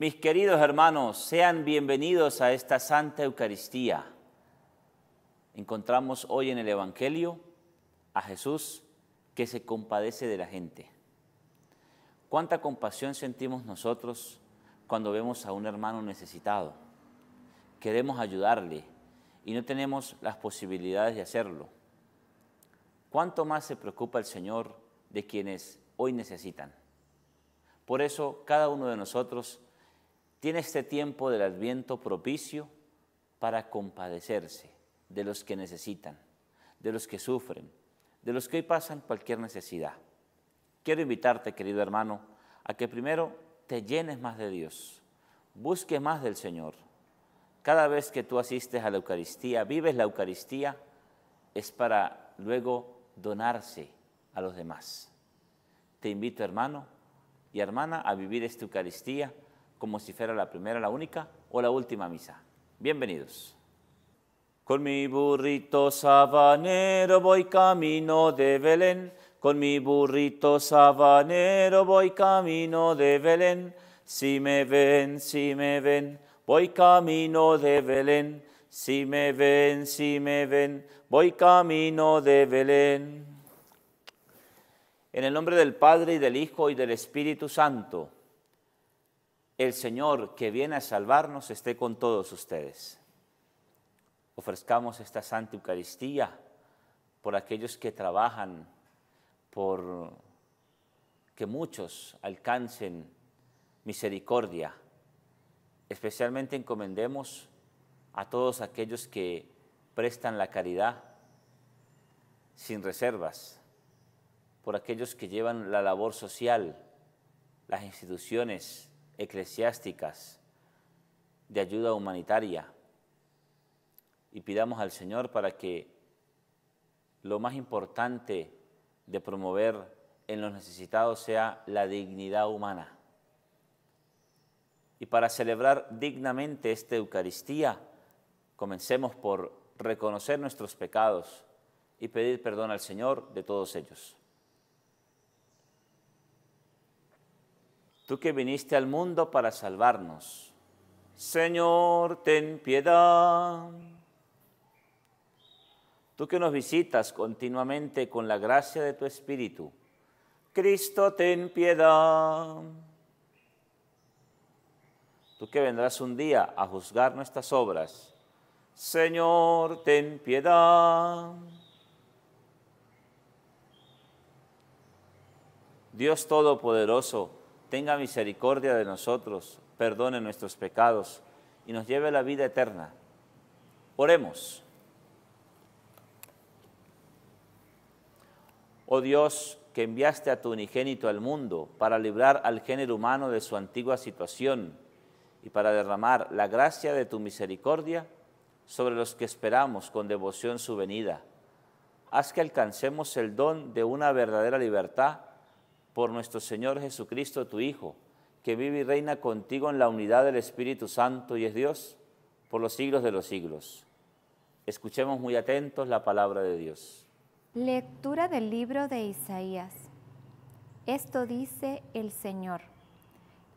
Mis queridos hermanos, sean bienvenidos a esta Santa Eucaristía. Encontramos hoy en el Evangelio a Jesús que se compadece de la gente. ¿Cuánta compasión sentimos nosotros cuando vemos a un hermano necesitado? Queremos ayudarle y no tenemos las posibilidades de hacerlo. ¿Cuánto más se preocupa el Señor de quienes hoy necesitan? Por eso cada uno de nosotros tiene este tiempo del adviento propicio para compadecerse de los que necesitan, de los que sufren, de los que hoy pasan cualquier necesidad. Quiero invitarte, querido hermano, a que primero te llenes más de Dios, busques más del Señor. Cada vez que tú asistes a la Eucaristía, vives la Eucaristía, es para luego donarse a los demás. Te invito, hermano y hermana, a vivir esta Eucaristía como si fuera la primera, la única o la última misa. Bienvenidos. Con mi burrito sabanero voy camino de Belén, con mi burrito sabanero voy camino de Belén, si me ven, si me ven, voy camino de Belén, si me ven, si me ven, voy camino de Belén. En el nombre del Padre y del Hijo y del Espíritu Santo el Señor que viene a salvarnos esté con todos ustedes. Ofrezcamos esta Santa Eucaristía por aquellos que trabajan, por que muchos alcancen misericordia. Especialmente encomendemos a todos aquellos que prestan la caridad sin reservas, por aquellos que llevan la labor social, las instituciones, eclesiásticas, de ayuda humanitaria. Y pidamos al Señor para que lo más importante de promover en los necesitados sea la dignidad humana. Y para celebrar dignamente esta Eucaristía, comencemos por reconocer nuestros pecados y pedir perdón al Señor de todos ellos. tú que viniste al mundo para salvarnos. Señor, ten piedad. Tú que nos visitas continuamente con la gracia de tu Espíritu. Cristo, ten piedad. Tú que vendrás un día a juzgar nuestras obras. Señor, ten piedad. Dios Todopoderoso, tenga misericordia de nosotros, perdone nuestros pecados y nos lleve a la vida eterna. Oremos. Oh Dios, que enviaste a tu unigénito al mundo para librar al género humano de su antigua situación y para derramar la gracia de tu misericordia sobre los que esperamos con devoción su venida. Haz que alcancemos el don de una verdadera libertad por nuestro Señor Jesucristo, tu Hijo, que vive y reina contigo en la unidad del Espíritu Santo y es Dios por los siglos de los siglos. Escuchemos muy atentos la palabra de Dios. Lectura del libro de Isaías. Esto dice el Señor,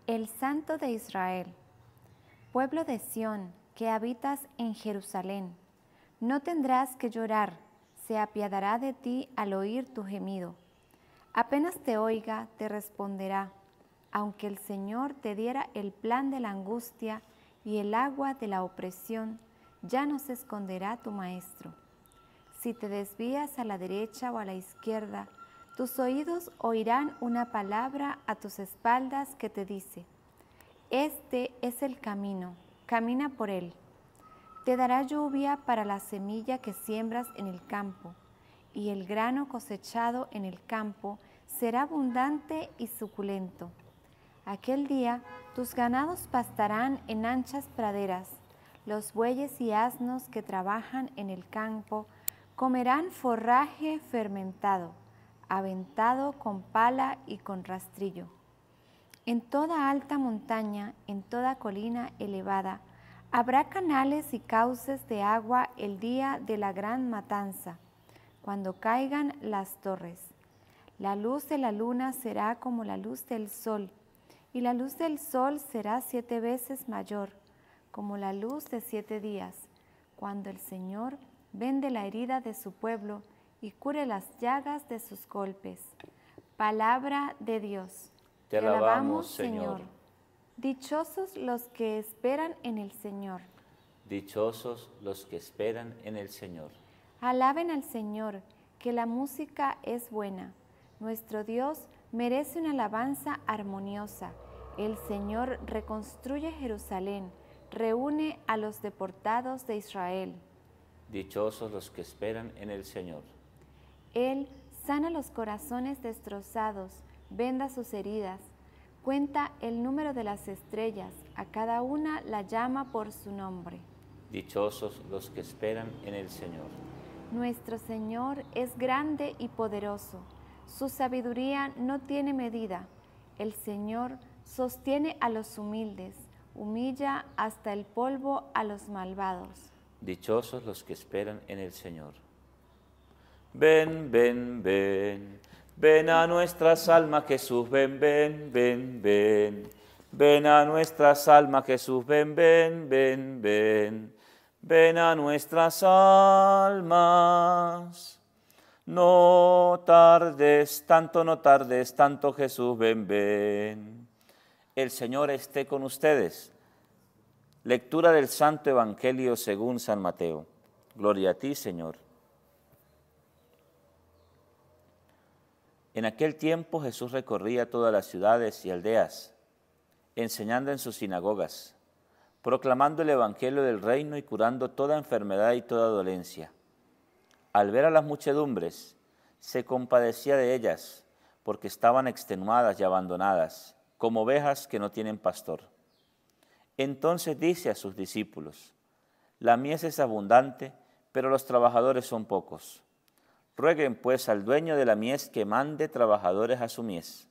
el Santo de Israel, pueblo de Sión, que habitas en Jerusalén. No tendrás que llorar, se apiadará de ti al oír tu gemido Apenas te oiga, te responderá, aunque el Señor te diera el plan de la angustia y el agua de la opresión, ya no se esconderá tu Maestro. Si te desvías a la derecha o a la izquierda, tus oídos oirán una palabra a tus espaldas que te dice, Este es el camino, camina por él. Te dará lluvia para la semilla que siembras en el campo y el grano cosechado en el campo será abundante y suculento. Aquel día tus ganados pastarán en anchas praderas, los bueyes y asnos que trabajan en el campo comerán forraje fermentado, aventado con pala y con rastrillo. En toda alta montaña, en toda colina elevada, habrá canales y cauces de agua el día de la gran matanza cuando caigan las torres. La luz de la luna será como la luz del sol, y la luz del sol será siete veces mayor, como la luz de siete días, cuando el Señor vende la herida de su pueblo y cure las llagas de sus golpes. Palabra de Dios. Te, alabamos, Señor. Dichosos los que esperan en el Señor. Dichosos los que esperan en el Señor. Alaben al Señor, que la música es buena. Nuestro Dios merece una alabanza armoniosa. El Señor reconstruye Jerusalén, reúne a los deportados de Israel. Dichosos los que esperan en el Señor. Él sana los corazones destrozados, venda sus heridas, cuenta el número de las estrellas, a cada una la llama por su nombre. Dichosos los que esperan en el Señor. Nuestro Señor es grande y poderoso. Su sabiduría no tiene medida. El Señor sostiene a los humildes, humilla hasta el polvo a los malvados. Dichosos los que esperan en el Señor. Ven, ven, ven, ven a nuestras almas Jesús, ven, ven, ven, ven. Ven a nuestras almas Jesús, ven, ven, ven, ven ven a nuestras almas. No tardes tanto, no tardes tanto, Jesús, ven, ven. El Señor esté con ustedes. Lectura del Santo Evangelio según San Mateo. Gloria a ti, Señor. En aquel tiempo Jesús recorría todas las ciudades y aldeas, enseñando en sus sinagogas proclamando el Evangelio del reino y curando toda enfermedad y toda dolencia. Al ver a las muchedumbres, se compadecía de ellas, porque estaban extenuadas y abandonadas, como ovejas que no tienen pastor. Entonces dice a sus discípulos, la mies es abundante, pero los trabajadores son pocos. Rueguen pues al dueño de la mies que mande trabajadores a su mies.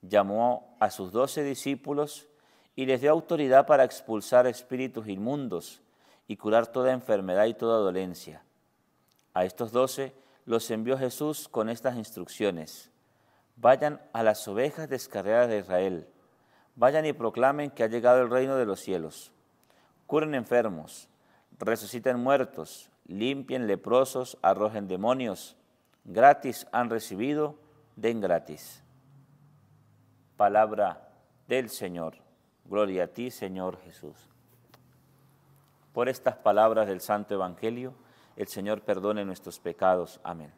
Llamó a sus doce discípulos y les dio autoridad para expulsar espíritus inmundos y curar toda enfermedad y toda dolencia. A estos doce los envió Jesús con estas instrucciones. Vayan a las ovejas descarriadas de Israel, vayan y proclamen que ha llegado el reino de los cielos. Curen enfermos, resuciten muertos, limpien leprosos, arrojen demonios. Gratis han recibido, den gratis. Palabra del Señor. Gloria a ti, Señor Jesús. Por estas palabras del Santo Evangelio, el Señor perdone nuestros pecados. Amén.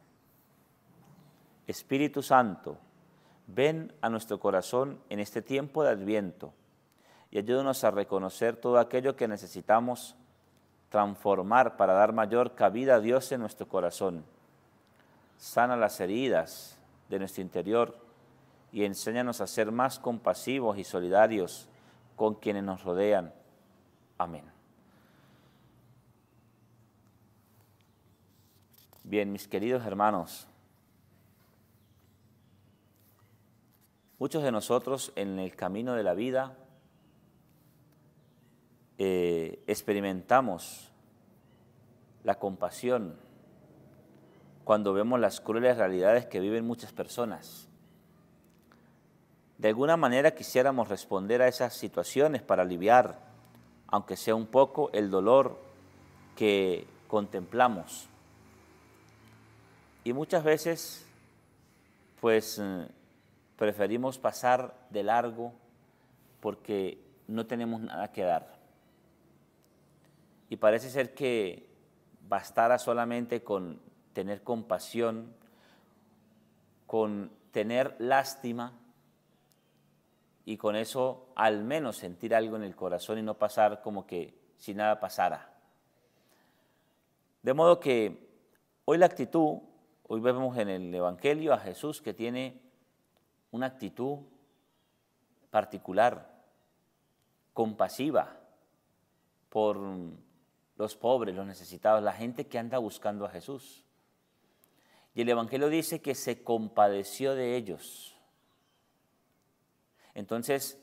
Espíritu Santo, ven a nuestro corazón en este tiempo de adviento y ayúdanos a reconocer todo aquello que necesitamos transformar para dar mayor cabida a Dios en nuestro corazón. Sana las heridas de nuestro interior y enséñanos a ser más compasivos y solidarios con quienes nos rodean. Amén. Bien, mis queridos hermanos, muchos de nosotros en el camino de la vida eh, experimentamos la compasión cuando vemos las crueles realidades que viven muchas personas de alguna manera quisiéramos responder a esas situaciones para aliviar, aunque sea un poco, el dolor que contemplamos. Y muchas veces, pues, eh, preferimos pasar de largo porque no tenemos nada que dar. Y parece ser que bastara solamente con tener compasión, con tener lástima, y con eso al menos sentir algo en el corazón y no pasar como que si nada pasara. De modo que hoy la actitud, hoy vemos en el Evangelio a Jesús que tiene una actitud particular, compasiva por los pobres, los necesitados, la gente que anda buscando a Jesús. Y el Evangelio dice que se compadeció de ellos entonces,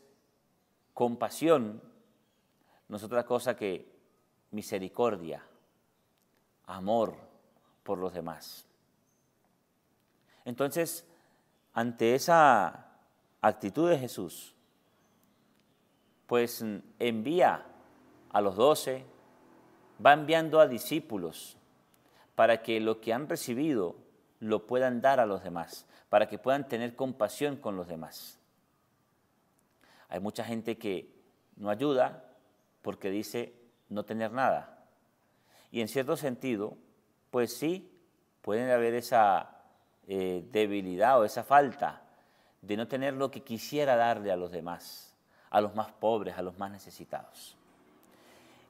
compasión no es otra cosa que misericordia, amor por los demás. Entonces, ante esa actitud de Jesús, pues mm, envía a los doce, va enviando a discípulos para que lo que han recibido lo puedan dar a los demás, para que puedan tener compasión con los demás. Hay mucha gente que no ayuda porque dice no tener nada. Y en cierto sentido, pues sí, puede haber esa eh, debilidad o esa falta de no tener lo que quisiera darle a los demás, a los más pobres, a los más necesitados.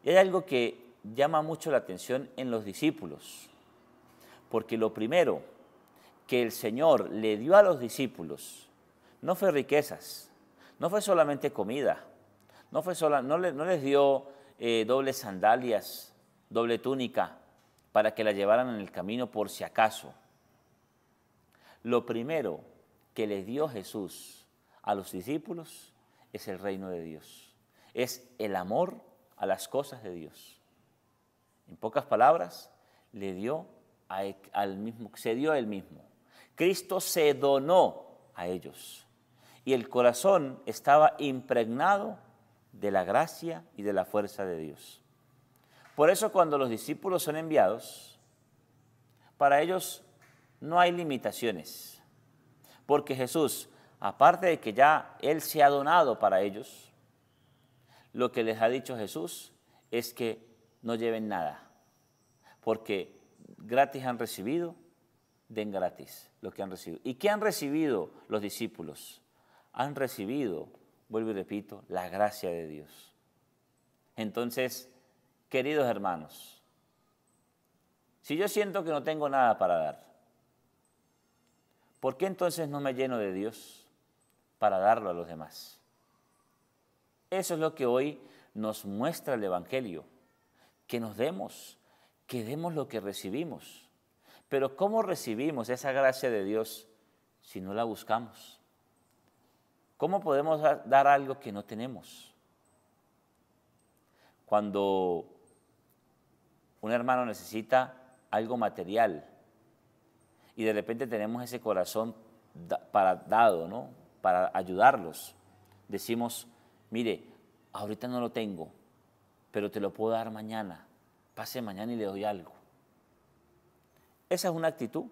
Y hay algo que llama mucho la atención en los discípulos, porque lo primero que el Señor le dio a los discípulos no fue riquezas, no fue solamente comida, no, fue sola, no, les dio eh, dobles sandalias, doble túnica, para que la llevaran en el camino por si acaso. Lo primero que les dio Jesús a los discípulos es el reino de Dios, es el amor a las cosas de Dios. En pocas palabras, le dio e, al mismo, se dio a él mismo. Cristo se donó a ellos y el corazón estaba impregnado de la gracia y de la fuerza de Dios. Por eso cuando los discípulos son enviados, para ellos no hay limitaciones, porque Jesús, aparte de que ya Él se ha donado para ellos, lo que les ha dicho Jesús es que no lleven nada, porque gratis han recibido, den gratis lo que han recibido. ¿Y qué han recibido los discípulos? han recibido, vuelvo y repito, la gracia de Dios. Entonces, queridos hermanos, si yo siento que no tengo nada para dar, ¿por qué entonces no me lleno de Dios para darlo a los demás? Eso es lo que hoy nos muestra el Evangelio, que nos demos, que demos lo que recibimos. Pero ¿cómo recibimos esa gracia de Dios si no la buscamos? ¿Cómo podemos dar algo que no tenemos? Cuando un hermano necesita algo material y de repente tenemos ese corazón para dado, ¿no? Para ayudarlos. Decimos, mire, ahorita no lo tengo, pero te lo puedo dar mañana. Pase mañana y le doy algo. Esa es una actitud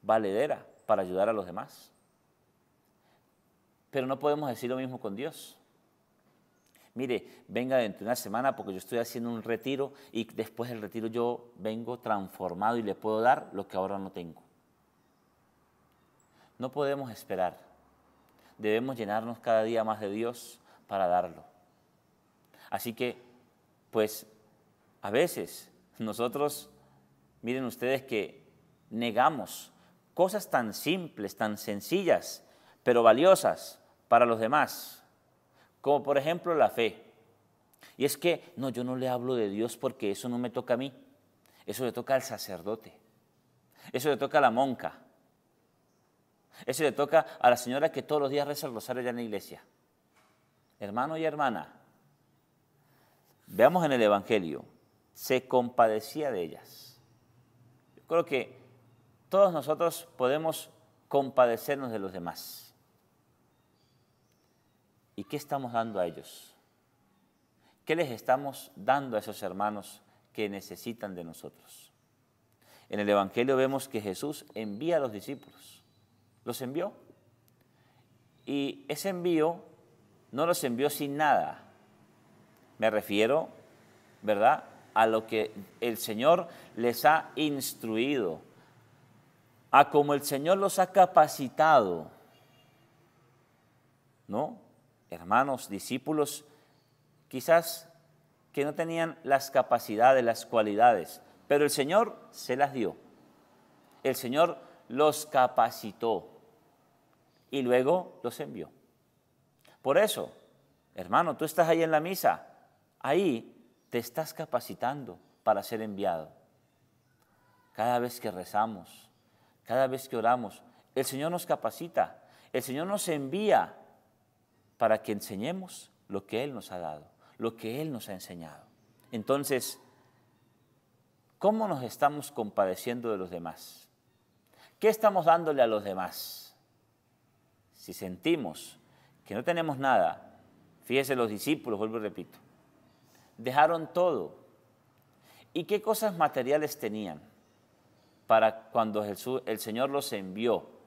valedera para ayudar a los demás. Pero no podemos decir lo mismo con Dios. Mire, venga dentro de una semana porque yo estoy haciendo un retiro y después del retiro yo vengo transformado y le puedo dar lo que ahora no tengo. No podemos esperar. Debemos llenarnos cada día más de Dios para darlo. Así que, pues, a veces nosotros, miren ustedes que negamos cosas tan simples, tan sencillas, pero valiosas para los demás, como por ejemplo la fe. Y es que, no, yo no le hablo de Dios porque eso no me toca a mí, eso le toca al sacerdote, eso le toca a la monja, eso le toca a la señora que todos los días reza el rosario allá en la iglesia. Hermano y hermana, veamos en el Evangelio, se compadecía de ellas. Yo creo que todos nosotros podemos compadecernos de los demás. ¿Y qué estamos dando a ellos? ¿Qué les estamos dando a esos hermanos que necesitan de nosotros? En el Evangelio vemos que Jesús envía a los discípulos. Los envió. Y ese envío no los envió sin nada. Me refiero, ¿verdad?, a lo que el Señor les ha instruido, a como el Señor los ha capacitado, ¿no? hermanos, discípulos, quizás que no tenían las capacidades, las cualidades, pero el Señor se las dio. El Señor los capacitó y luego los envió. Por eso, hermano, tú estás ahí en la misa, ahí te estás capacitando para ser enviado. Cada vez que rezamos, cada vez que oramos, el Señor nos capacita, el Señor nos envía para que enseñemos lo que Él nos ha dado, lo que Él nos ha enseñado. Entonces, ¿cómo nos estamos compadeciendo de los demás? ¿Qué estamos dándole a los demás? Si sentimos que no tenemos nada, fíjese los discípulos, vuelvo y repito, dejaron todo. ¿Y qué cosas materiales tenían para cuando Jesús, el Señor los envió?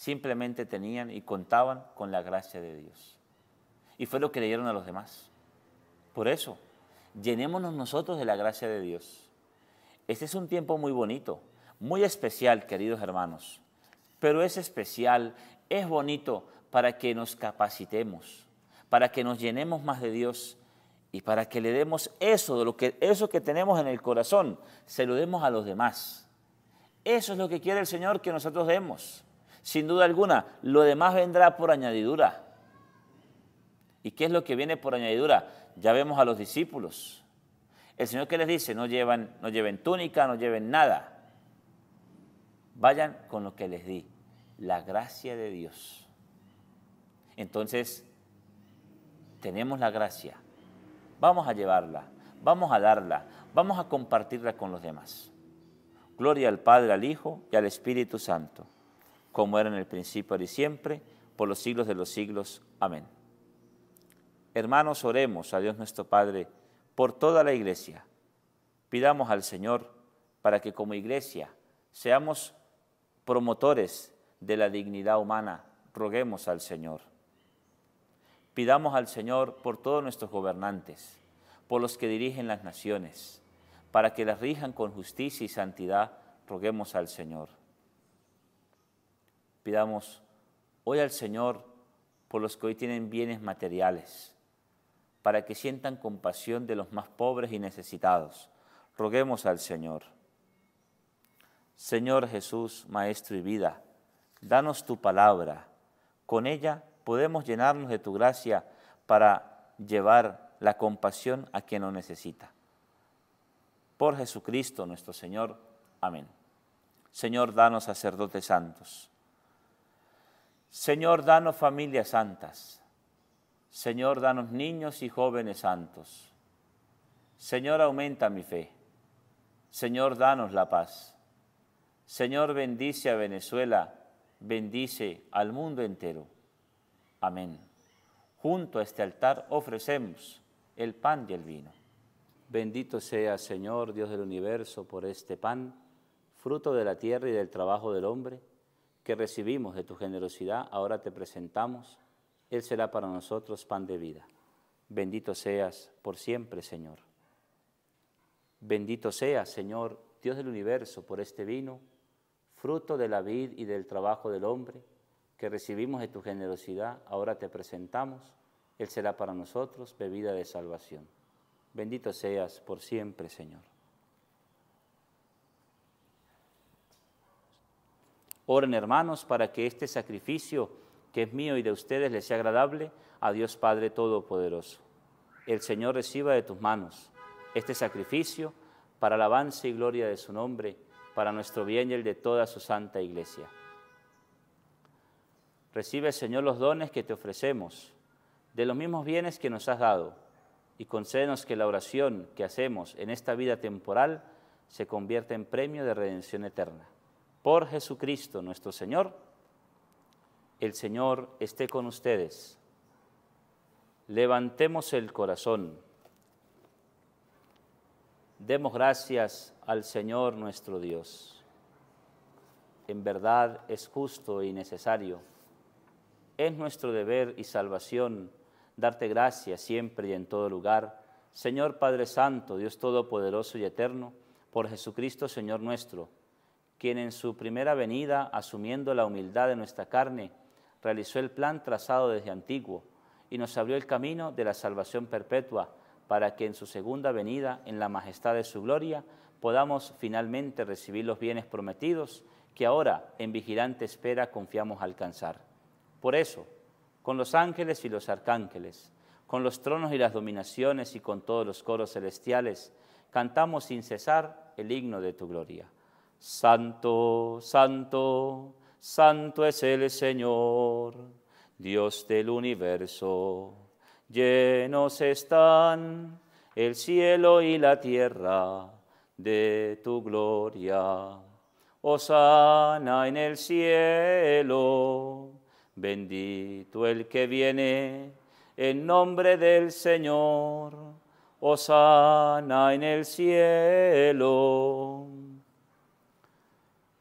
simplemente tenían y contaban con la gracia de Dios. Y fue lo que le dieron a los demás. Por eso, llenémonos nosotros de la gracia de Dios. Este es un tiempo muy bonito, muy especial, queridos hermanos. Pero es especial, es bonito para que nos capacitemos, para que nos llenemos más de Dios y para que le demos eso, de lo que, eso que tenemos en el corazón, se lo demos a los demás. Eso es lo que quiere el Señor que nosotros demos sin duda alguna. Lo demás vendrá por añadidura. ¿Y qué es lo que viene por añadidura? Ya vemos a los discípulos. El Señor que les dice, no, no lleven túnica, no lleven nada. Vayan con lo que les di, la gracia de Dios. Entonces, tenemos la gracia. Vamos a llevarla, vamos a darla, vamos a compartirla con los demás. Gloria al Padre, al Hijo y al Espíritu Santo como era en el principio, y siempre, por los siglos de los siglos. Amén. Hermanos, oremos a Dios nuestro Padre por toda la iglesia. Pidamos al Señor para que como iglesia seamos promotores de la dignidad humana. Roguemos al Señor. Pidamos al Señor por todos nuestros gobernantes, por los que dirigen las naciones, para que las rijan con justicia y santidad. Roguemos al Señor Pidamos hoy al Señor por los que hoy tienen bienes materiales, para que sientan compasión de los más pobres y necesitados. Roguemos al Señor. Señor Jesús, Maestro y vida, danos tu palabra. Con ella podemos llenarnos de tu gracia para llevar la compasión a quien lo necesita. Por Jesucristo nuestro Señor. Amén. Señor, danos sacerdotes santos Señor, danos familias santas. Señor, danos niños y jóvenes santos. Señor, aumenta mi fe. Señor, danos la paz. Señor, bendice a Venezuela, bendice al mundo entero. Amén. Junto a este altar ofrecemos el pan y el vino. Bendito sea, Señor, Dios del universo, por este pan, fruto de la tierra y del trabajo del hombre que recibimos de tu generosidad, ahora te presentamos. Él será para nosotros pan de vida. Bendito seas por siempre, Señor. Bendito seas, Señor, Dios del universo, por este vino, fruto de la vid y del trabajo del hombre, que recibimos de tu generosidad, ahora te presentamos. Él será para nosotros bebida de salvación. Bendito seas por siempre, Señor. Oren hermanos para que este sacrificio que es mío y de ustedes les sea agradable a Dios Padre Todopoderoso. El Señor reciba de tus manos este sacrificio para alabanza y gloria de su nombre, para nuestro bien y el de toda su santa iglesia. Recibe, Señor, los dones que te ofrecemos, de los mismos bienes que nos has dado, y concédenos que la oración que hacemos en esta vida temporal se convierta en premio de redención eterna por Jesucristo nuestro Señor. El Señor esté con ustedes. Levantemos el corazón. Demos gracias al Señor nuestro Dios. En verdad es justo y necesario. Es nuestro deber y salvación darte gracias siempre y en todo lugar, Señor Padre Santo, Dios Todopoderoso y Eterno, por Jesucristo Señor nuestro quien en su primera venida, asumiendo la humildad de nuestra carne, realizó el plan trazado desde antiguo y nos abrió el camino de la salvación perpetua para que en su segunda venida, en la majestad de su gloria, podamos finalmente recibir los bienes prometidos que ahora en vigilante espera confiamos alcanzar. Por eso, con los ángeles y los arcángeles, con los tronos y las dominaciones y con todos los coros celestiales, cantamos sin cesar el himno de tu gloria. Santo, santo, santo es el Señor, Dios del universo. Llenos están el cielo y la tierra de tu gloria. Osana en el cielo, bendito el que viene en nombre del Señor. Osana en el cielo.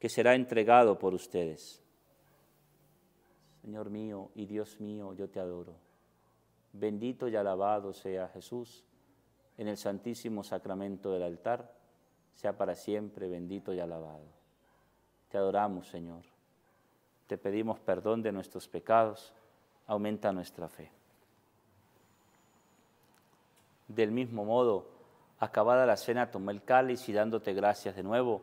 que será entregado por ustedes. Señor mío y Dios mío, yo te adoro. Bendito y alabado sea Jesús en el santísimo sacramento del altar, sea para siempre bendito y alabado. Te adoramos, Señor. Te pedimos perdón de nuestros pecados. Aumenta nuestra fe. Del mismo modo, acabada la cena, tomó el cáliz y dándote gracias de nuevo,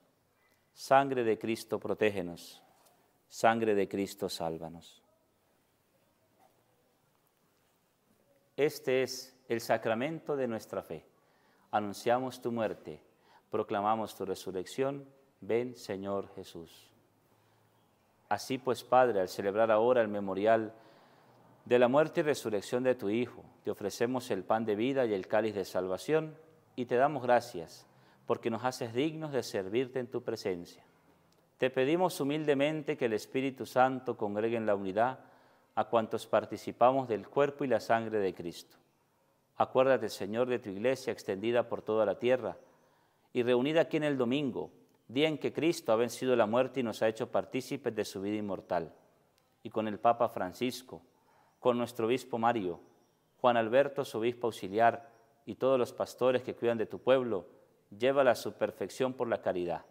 Sangre de Cristo, protégenos. Sangre de Cristo, sálvanos. Este es el sacramento de nuestra fe. Anunciamos tu muerte, proclamamos tu resurrección. Ven, Señor Jesús. Así pues, Padre, al celebrar ahora el memorial de la muerte y resurrección de tu Hijo, te ofrecemos el pan de vida y el cáliz de salvación y te damos gracias porque nos haces dignos de servirte en tu presencia. Te pedimos humildemente que el Espíritu Santo congregue en la unidad a cuantos participamos del cuerpo y la sangre de Cristo. Acuérdate, Señor, de tu iglesia extendida por toda la tierra y reunida aquí en el domingo, día en que Cristo ha vencido la muerte y nos ha hecho partícipes de su vida inmortal, y con el Papa Francisco, con nuestro obispo Mario, Juan Alberto, su obispo auxiliar, y todos los pastores que cuidan de tu pueblo, lleva a su perfección por la caridad.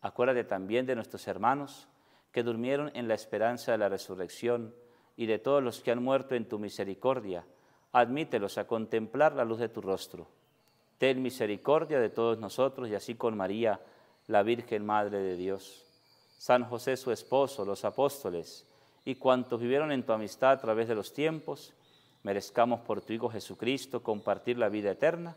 Acuérdate también de nuestros hermanos que durmieron en la esperanza de la resurrección y de todos los que han muerto en tu misericordia. Admítelos a contemplar la luz de tu rostro. Ten misericordia de todos nosotros y así con María, la Virgen Madre de Dios, San José su esposo, los apóstoles y cuantos vivieron en tu amistad a través de los tiempos, merezcamos por tu Hijo Jesucristo compartir la vida eterna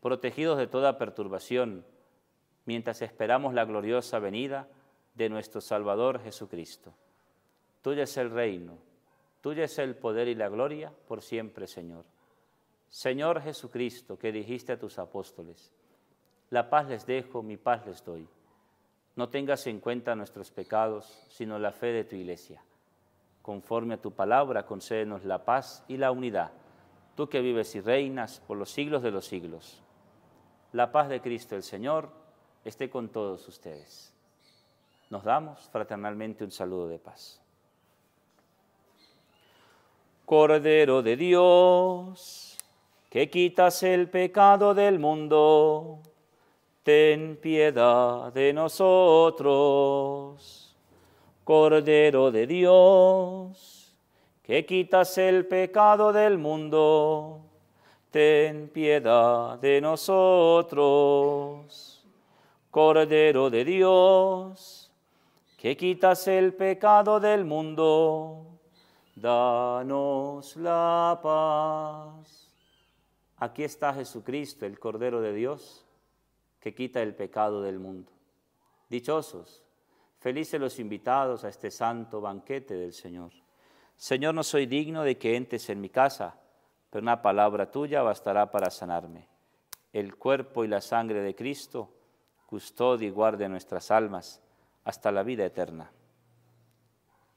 protegidos de toda perturbación, mientras esperamos la gloriosa venida de nuestro Salvador Jesucristo. Tuyo es el reino, tuyo es el poder y la gloria por siempre, Señor. Señor Jesucristo, que dijiste a tus apóstoles, la paz les dejo, mi paz les doy. No tengas en cuenta nuestros pecados, sino la fe de tu iglesia. Conforme a tu palabra, concédenos la paz y la unidad, tú que vives y reinas por los siglos de los siglos. La paz de Cristo el Señor esté con todos ustedes. Nos damos fraternalmente un saludo de paz. Cordero de Dios, que quitas el pecado del mundo, ten piedad de nosotros. Cordero de Dios, que quitas el pecado del mundo, ten piedad de nosotros. Cordero de Dios, que quitas el pecado del mundo, danos la paz. Aquí está Jesucristo, el Cordero de Dios, que quita el pecado del mundo. Dichosos, felices los invitados a este santo banquete del Señor. Señor, no soy digno de que entres en mi casa pero una palabra tuya bastará para sanarme. El cuerpo y la sangre de Cristo custodia y guarde nuestras almas hasta la vida eterna.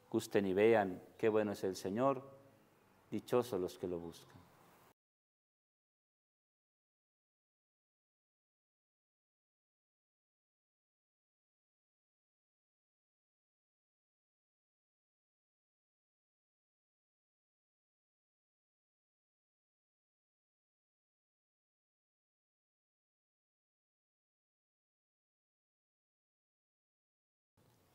Gusten y vean qué bueno es el Señor, dichosos los que lo buscan.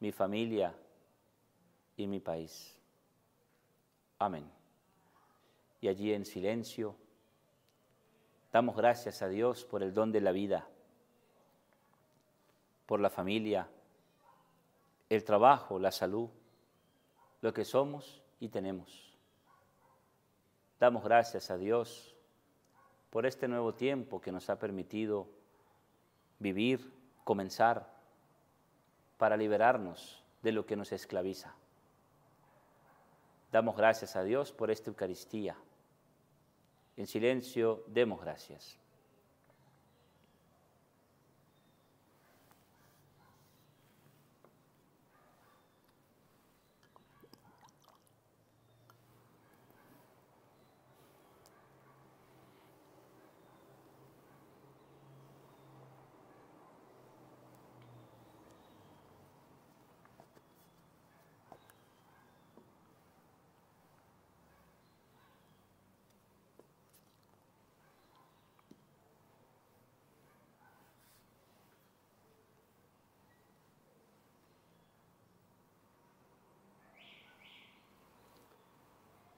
mi familia y mi país. Amén. Y allí en silencio damos gracias a Dios por el don de la vida, por la familia, el trabajo, la salud, lo que somos y tenemos. Damos gracias a Dios por este nuevo tiempo que nos ha permitido vivir, comenzar para liberarnos de lo que nos esclaviza. Damos gracias a Dios por esta Eucaristía. En silencio, demos gracias.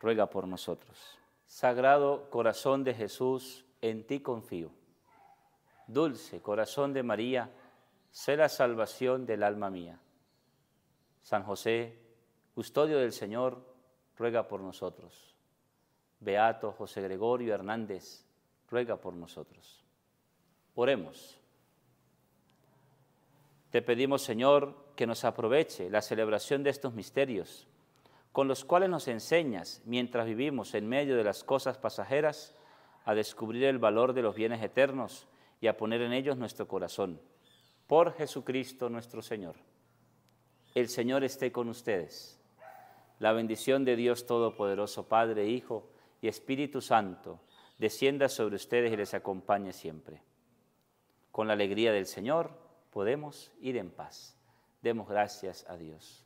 ruega por nosotros. Sagrado corazón de Jesús, en ti confío. Dulce corazón de María, sé la salvación del alma mía. San José, custodio del Señor, ruega por nosotros. Beato José Gregorio Hernández, ruega por nosotros. Oremos. Te pedimos, Señor, que nos aproveche la celebración de estos misterios con los cuales nos enseñas, mientras vivimos en medio de las cosas pasajeras, a descubrir el valor de los bienes eternos y a poner en ellos nuestro corazón. Por Jesucristo nuestro Señor. El Señor esté con ustedes. La bendición de Dios Todopoderoso, Padre, Hijo y Espíritu Santo, descienda sobre ustedes y les acompañe siempre. Con la alegría del Señor podemos ir en paz. Demos gracias a Dios.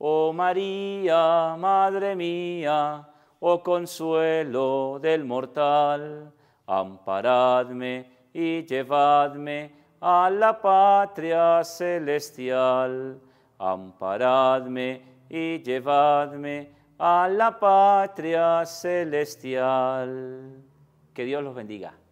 Oh María, Madre mía, oh consuelo del mortal, amparadme y llevadme a la patria celestial. Amparadme y llevadme a la patria celestial. Que Dios los bendiga.